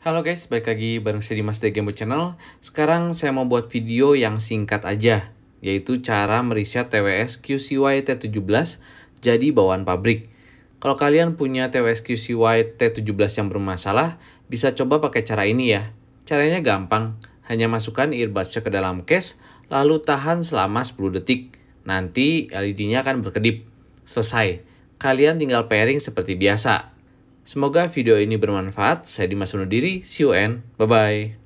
Halo guys, balik lagi bareng saya Dimas dari Channel. Sekarang saya mau buat video yang singkat aja, yaitu cara meriset TWS QCY T17 jadi bawaan pabrik. Kalau kalian punya TWS QCY T17 yang bermasalah, bisa coba pakai cara ini ya. Caranya gampang, hanya masukkan earbudsnya ke dalam case, lalu tahan selama 10 detik. Nanti LED-nya akan berkedip. Selesai. Kalian tinggal pairing seperti biasa. Semoga video ini bermanfaat. Saya Dimas Unudiri. See you and bye-bye.